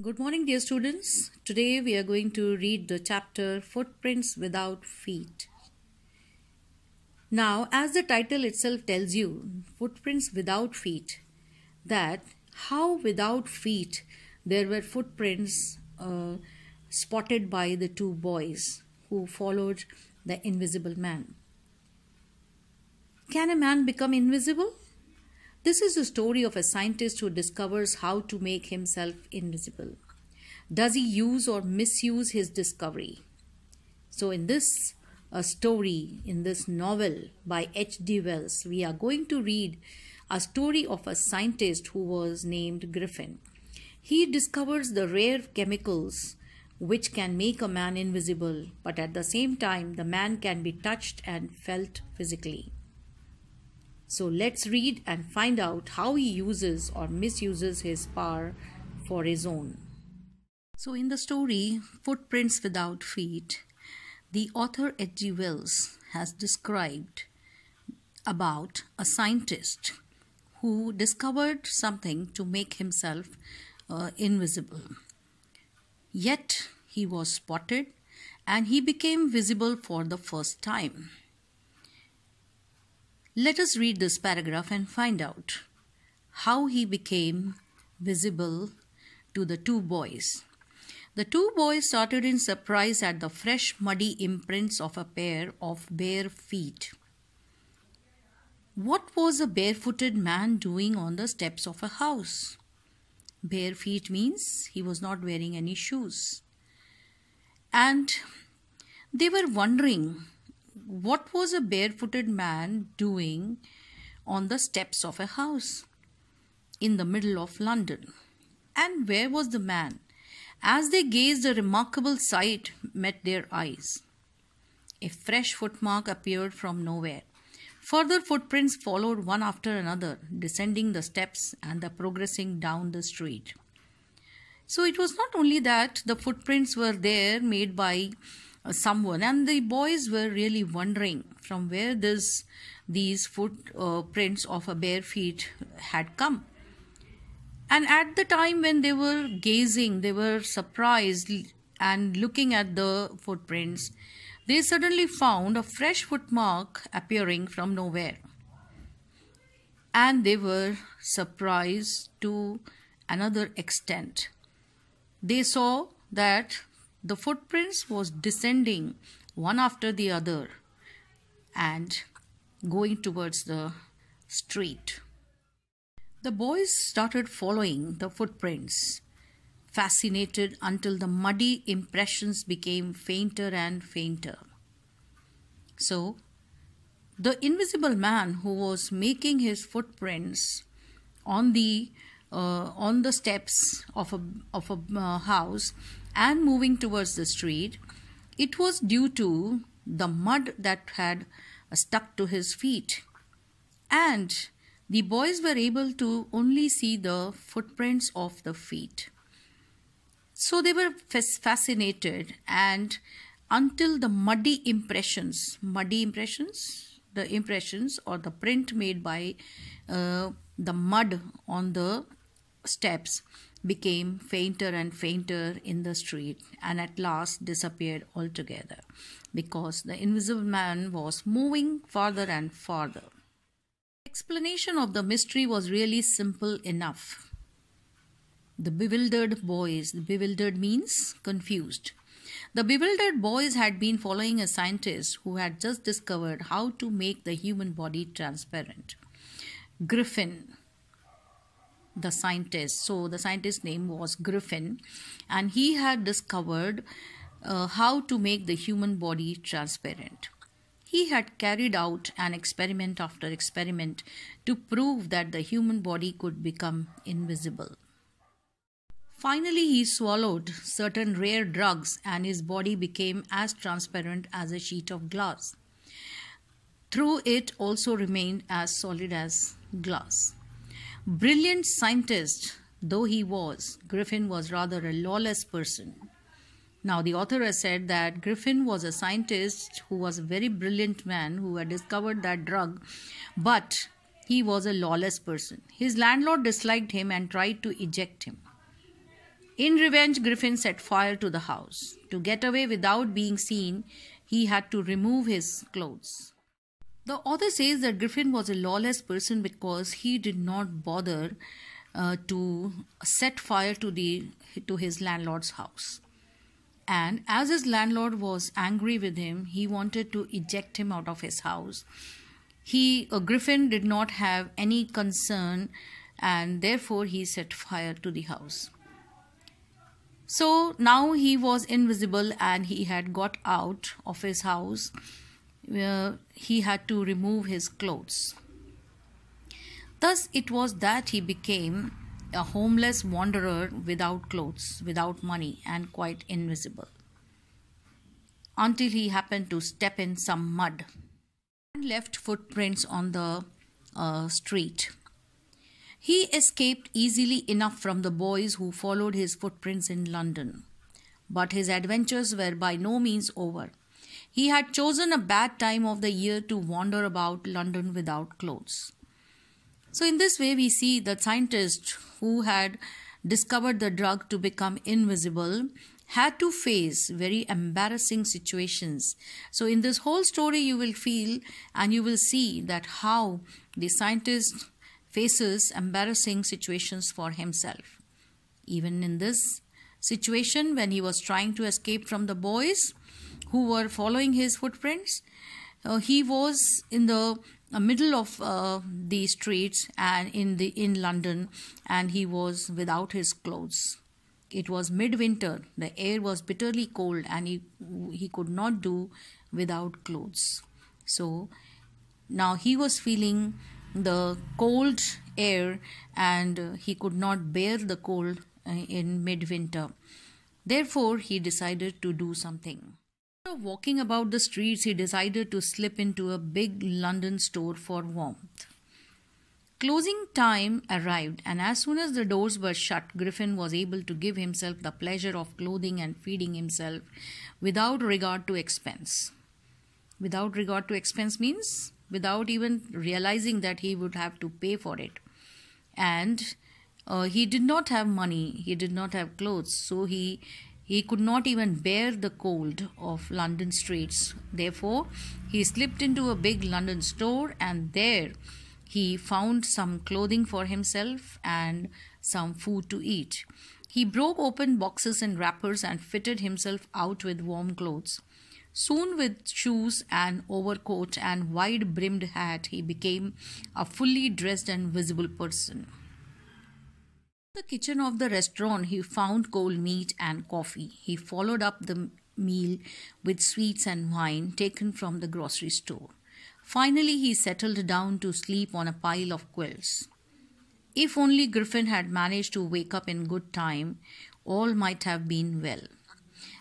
Good morning, dear students. Today we are going to read the chapter Footprints Without Feet. Now, as the title itself tells you, Footprints Without Feet, that how without feet there were footprints uh, spotted by the two boys who followed the invisible man. Can a man become invisible? This is the story of a scientist who discovers how to make himself invisible. Does he use or misuse his discovery? So, in this a story, in this novel by H.D. Wells, we are going to read a story of a scientist who was named Griffin. He discovers the rare chemicals which can make a man invisible, but at the same time, the man can be touched and felt physically. So let's read and find out how he uses or misuses his power for his own. So, in the story Footprints Without Feet, the author H.G. Wells has described about a scientist who discovered something to make himself uh, invisible. Yet he was spotted and he became visible for the first time. Let us read this paragraph and find out how he became visible to the two boys. The two boys started in surprise at the fresh, muddy imprints of a pair of bare feet. What was a barefooted man doing on the steps of a house? Bare feet means he was not wearing any shoes. And they were wondering what was a barefooted man doing on the steps of a house in the middle of London? And where was the man? As they gazed, a remarkable sight met their eyes. A fresh footmark appeared from nowhere. Further footprints followed one after another, descending the steps and the progressing down the street. So it was not only that the footprints were there made by uh, someone and the boys were really wondering from where this these footprints uh, of a bare feet had come and at the time when they were gazing they were surprised and looking at the footprints they suddenly found a fresh footmark appearing from nowhere and they were surprised to another extent they saw that the footprints was descending one after the other and going towards the street. The boys started following the footprints, fascinated until the muddy impressions became fainter and fainter. So, the invisible man who was making his footprints on the uh, on the steps of a of a uh, house and moving towards the street, it was due to the mud that had stuck to his feet. And the boys were able to only see the footprints of the feet. So they were fascinated, and until the muddy impressions, muddy impressions, the impressions or the print made by uh, the mud on the steps became fainter and fainter in the street and at last disappeared altogether because the invisible man was moving farther and farther. The explanation of the mystery was really simple enough. The bewildered boys, the bewildered means confused. The bewildered boys had been following a scientist who had just discovered how to make the human body transparent. Griffin, the scientist. So the scientist's name was Griffin, and he had discovered uh, how to make the human body transparent. He had carried out an experiment after experiment to prove that the human body could become invisible. Finally, he swallowed certain rare drugs and his body became as transparent as a sheet of glass. Through it also remained as solid as glass. Brilliant scientist though he was, Griffin was rather a lawless person. Now, the author has said that Griffin was a scientist who was a very brilliant man who had discovered that drug, but he was a lawless person. His landlord disliked him and tried to eject him. In revenge, Griffin set fire to the house. To get away without being seen, he had to remove his clothes. The author says that Griffin was a lawless person because he did not bother uh, to set fire to the to his landlord's house. And as his landlord was angry with him, he wanted to eject him out of his house. He uh, Griffin did not have any concern and therefore he set fire to the house. So now he was invisible and he had got out of his house uh, he had to remove his clothes. Thus it was that he became a homeless wanderer without clothes, without money, and quite invisible. Until he happened to step in some mud and left footprints on the uh, street. He escaped easily enough from the boys who followed his footprints in London. But his adventures were by no means over. He had chosen a bad time of the year to wander about London without clothes. So, in this way, we see the scientist who had discovered the drug to become invisible had to face very embarrassing situations. So, in this whole story, you will feel and you will see that how the scientist faces embarrassing situations for himself. Even in this situation, when he was trying to escape from the boys, who were following his footprints. Uh, he was in the uh, middle of uh, the streets and in the in London, and he was without his clothes. It was midwinter. The air was bitterly cold, and he he could not do without clothes. So now he was feeling the cold air, and uh, he could not bear the cold uh, in midwinter. Therefore, he decided to do something. After walking about the streets, he decided to slip into a big London store for warmth. Closing time arrived, and as soon as the doors were shut, Griffin was able to give himself the pleasure of clothing and feeding himself without regard to expense. Without regard to expense means without even realizing that he would have to pay for it. And uh, he did not have money, he did not have clothes, so he he could not even bear the cold of London streets. Therefore, he slipped into a big London store and there he found some clothing for himself and some food to eat. He broke open boxes and wrappers and fitted himself out with warm clothes. Soon, with shoes and overcoat and wide brimmed hat, he became a fully dressed and visible person the kitchen of the restaurant, he found cold meat and coffee. He followed up the meal with sweets and wine taken from the grocery store. Finally, he settled down to sleep on a pile of quills. If only Griffin had managed to wake up in good time, all might have been well.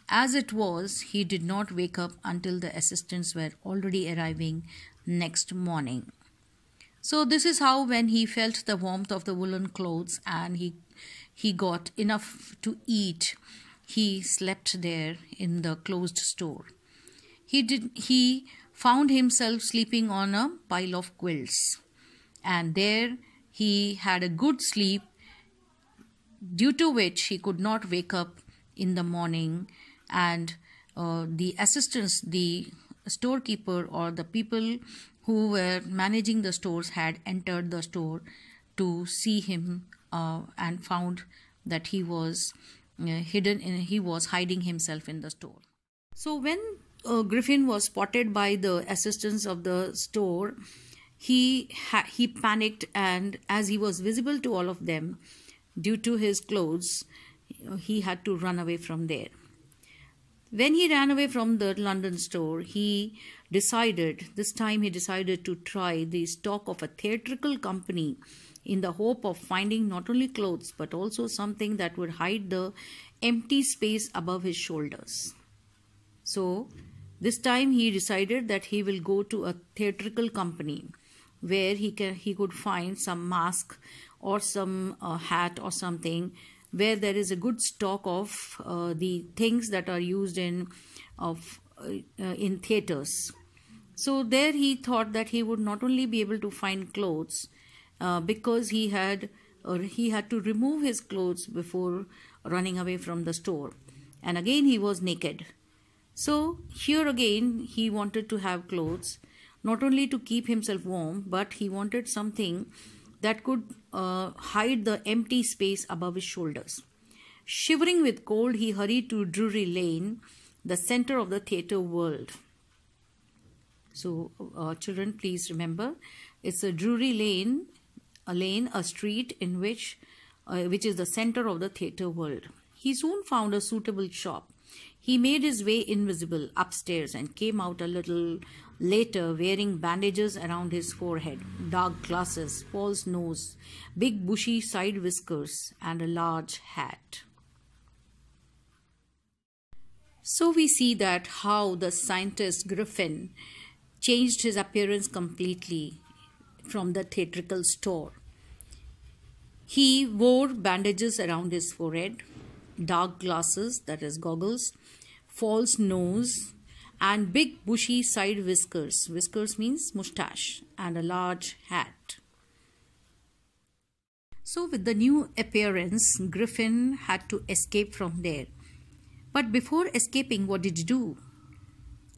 As it was, he did not wake up until the assistants were already arriving next morning. So, this is how, when he felt the warmth of the woolen clothes and he he got enough to eat. He slept there in the closed store. He did he found himself sleeping on a pile of quilts. And there he had a good sleep due to which he could not wake up in the morning and uh, the assistants the storekeeper or the people who were managing the stores had entered the store to see him uh, and found that he was uh, hidden in, he was hiding himself in the store so when uh, griffin was spotted by the assistants of the store he ha- he panicked and as he was visible to all of them due to his clothes he had to run away from there when he ran away from the london store he decided this time he decided to try the stock of a theatrical company in the hope of finding not only clothes but also something that would hide the empty space above his shoulders. So, this time he decided that he will go to a theatrical company where he can he could find some mask or some uh, hat or something where there is a good stock of uh, the things that are used in of uh, uh in theaters so there he thought that he would not only be able to find clothes uh, because he had or he had to remove his clothes before running away from the store and again he was naked so here again he wanted to have clothes not only to keep himself warm but he wanted something that could uh, hide the empty space above his shoulders shivering with cold he hurried to drury lane the center of the theater world so uh, children please remember it's a drury lane a lane, a street in which, uh, which is the center of the theatre world. He soon found a suitable shop. He made his way invisible upstairs and came out a little later wearing bandages around his forehead, dark glasses, false nose, big bushy side whiskers, and a large hat. So we see that how the scientist Griffin changed his appearance completely from the theatrical store. He wore bandages around his forehead, dark glasses, that is, goggles, false nose, and big bushy side whiskers. Whiskers means mustache, and a large hat. So, with the new appearance, Griffin had to escape from there. But before escaping, what did he do?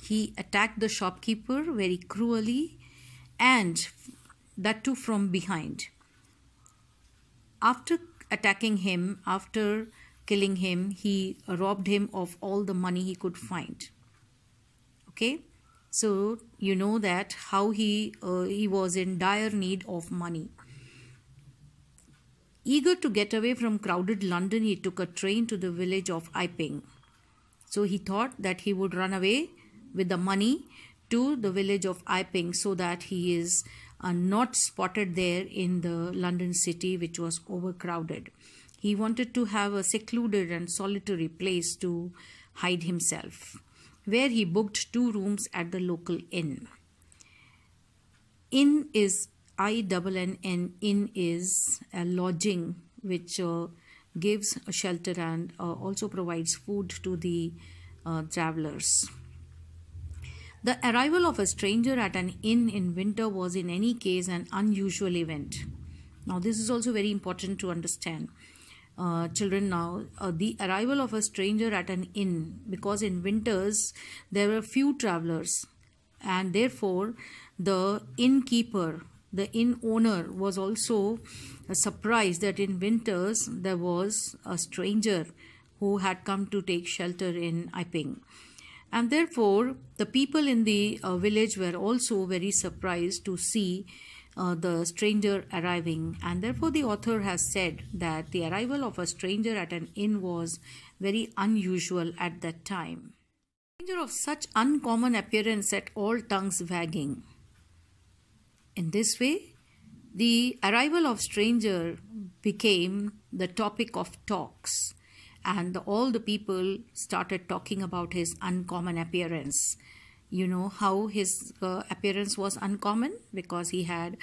He attacked the shopkeeper very cruelly and that too from behind. After attacking him, after killing him, he robbed him of all the money he could find. Okay, so you know that how he uh, he was in dire need of money. Eager to get away from crowded London, he took a train to the village of Iping. So he thought that he would run away with the money to the village of Iping so that he is are not spotted there in the London city, which was overcrowded. He wanted to have a secluded and solitary place to hide himself, where he booked two rooms at the local inn. Inn is I double N N inn is a lodging which uh, gives shelter and uh, also provides food to the uh, travelers. The arrival of a stranger at an inn in winter was, in any case, an unusual event. Now, this is also very important to understand. Uh, children now uh, the arrival of a stranger at an inn because in winters there were few travelers and therefore the innkeeper the inn owner was also uh, surprised that in winters there was a stranger who had come to take shelter in Iping. And therefore, the people in the uh, village were also very surprised to see uh, the stranger arriving. And therefore, the author has said that the arrival of a stranger at an inn was very unusual at that time. Stranger of such uncommon appearance set all tongues wagging. In this way, the arrival of stranger became the topic of talks and all the people started talking about his uncommon appearance you know how his uh, appearance was uncommon because he had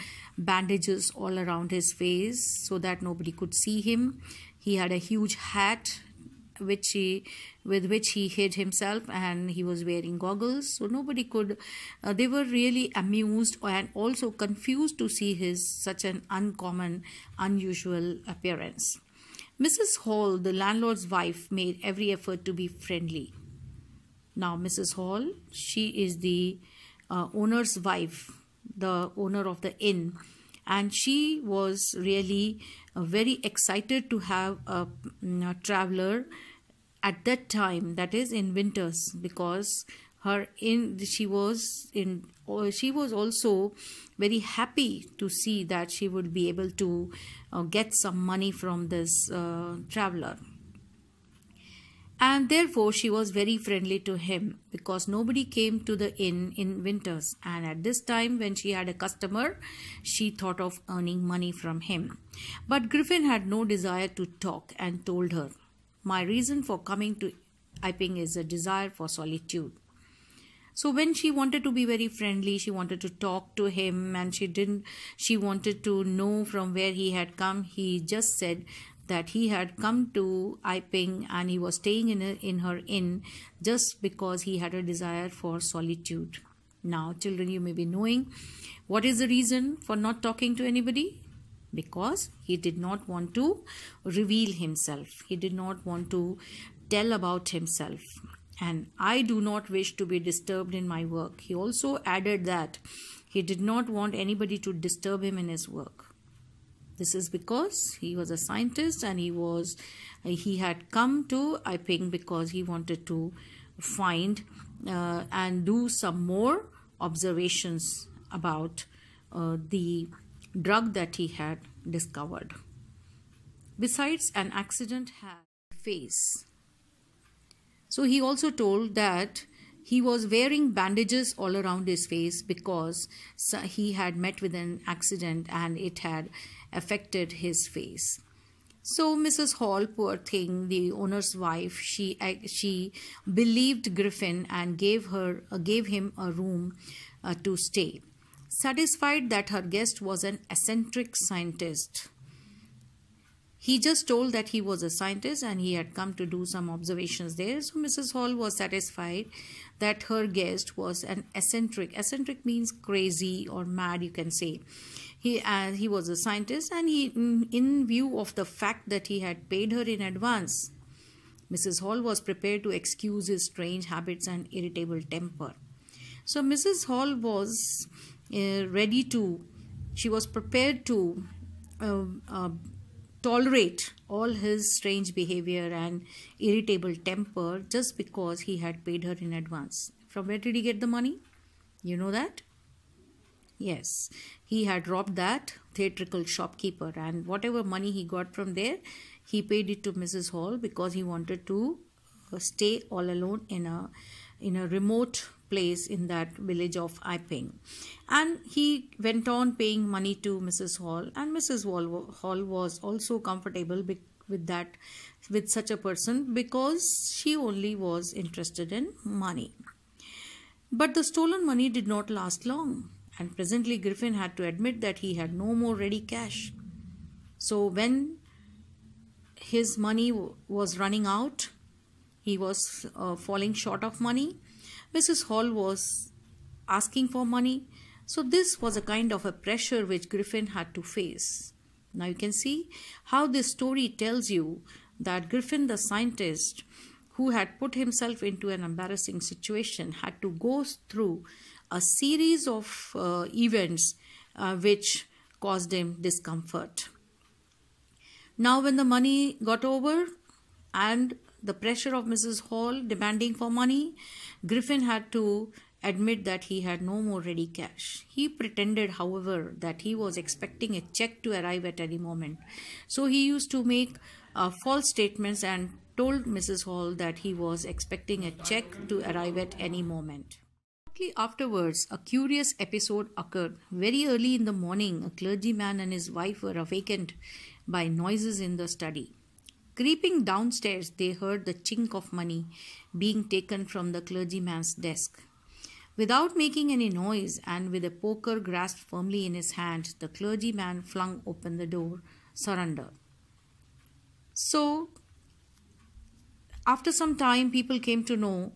bandages all around his face so that nobody could see him he had a huge hat which he with which he hid himself and he was wearing goggles so nobody could uh, they were really amused and also confused to see his such an uncommon unusual appearance Mrs. Hall, the landlord's wife, made every effort to be friendly. Now, Mrs. Hall, she is the uh, owner's wife, the owner of the inn, and she was really uh, very excited to have a, mm, a traveler at that time, that is in winters, because her in she was in she was also very happy to see that she would be able to uh, get some money from this uh, traveler. And therefore, she was very friendly to him because nobody came to the inn in winters. And at this time, when she had a customer, she thought of earning money from him. But Griffin had no desire to talk and told her, My reason for coming to Iping is a desire for solitude. So when she wanted to be very friendly, she wanted to talk to him and she didn't, she wanted to know from where he had come. He just said that he had come to Iping and he was staying in, a, in her inn just because he had a desire for solitude. Now, children, you may be knowing what is the reason for not talking to anybody? Because he did not want to reveal himself. He did not want to tell about himself and I do not wish to be disturbed in my work. He also added that he did not want anybody to disturb him in his work. This is because he was a scientist and he was he had come to Iping because he wanted to find uh, and do some more observations about uh, the drug that he had discovered. Besides, an accident had face so he also told that he was wearing bandages all around his face because he had met with an accident and it had affected his face. So Mrs. Hall, poor thing, the owner's wife, she she believed Griffin and gave her uh, gave him a room uh, to stay. Satisfied that her guest was an eccentric scientist, he just told that he was a scientist and he had come to do some observations there. So Mrs. Hall was satisfied that her guest was an eccentric. Eccentric means crazy or mad, you can say. He, uh, he was a scientist and he, in view of the fact that he had paid her in advance, Mrs. Hall was prepared to excuse his strange habits and irritable temper. So Mrs. Hall was uh, ready to, she was prepared to uh, uh, tolerate all his strange behavior and irritable temper just because he had paid her in advance. From where did he get the money? You know that? Yes, he had robbed that theatrical shopkeeper, and whatever money he got from there, he paid it to Mrs. Hall because he wanted to uh, stay all alone in a in a remote place in that village of Iping. And he went on paying money to Mrs. Hall, and Mrs. Hall was also comfortable with that, with such a person because she only was interested in money. But the stolen money did not last long, and presently Griffin had to admit that he had no more ready cash. So when his money was running out, he was uh, falling short of money. Mrs. Hall was asking for money. So, this was a kind of a pressure which Griffin had to face. Now, you can see how this story tells you that Griffin, the scientist who had put himself into an embarrassing situation, had to go through a series of uh, events uh, which caused him discomfort. Now, when the money got over and the pressure of Mrs. Hall demanding for money, Griffin had to admit that he had no more ready cash. He pretended, however, that he was expecting a check to arrive at any moment. So he used to make uh, false statements and told Mrs. Hall that he was expecting a check to arrive at any moment. Shortly afterwards, a curious episode occurred. Very early in the morning, a clergyman and his wife were awakened by noises in the study. Creeping downstairs, they heard the chink of money being taken from the clergyman's desk. Without making any noise and with a poker grasped firmly in his hand, the clergyman flung open the door. Surrender. So, after some time, people came to know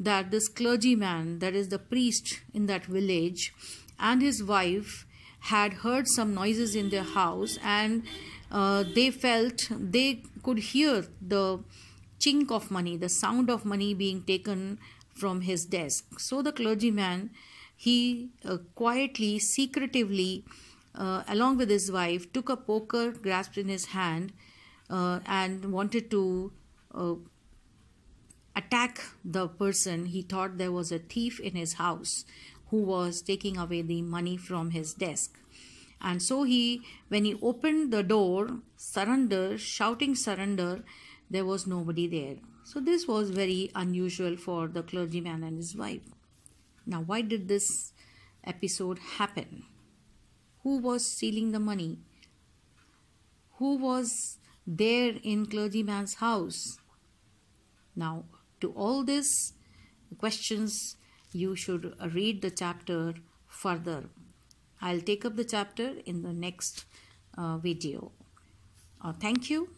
that this clergyman, that is the priest in that village, and his wife had heard some noises in their house and uh, they felt they could hear the chink of money, the sound of money being taken from his desk. So the clergyman, he uh, quietly, secretively, uh, along with his wife, took a poker grasped in his hand uh, and wanted to uh, attack the person he thought there was a thief in his house who was taking away the money from his desk. And so he, when he opened the door, surrender, shouting surrender, there was nobody there. So this was very unusual for the clergyman and his wife. Now, why did this episode happen? Who was stealing the money? Who was there in clergyman's house? Now, to all these questions, you should read the chapter further. I'll take up the chapter in the next uh, video. Uh, thank you.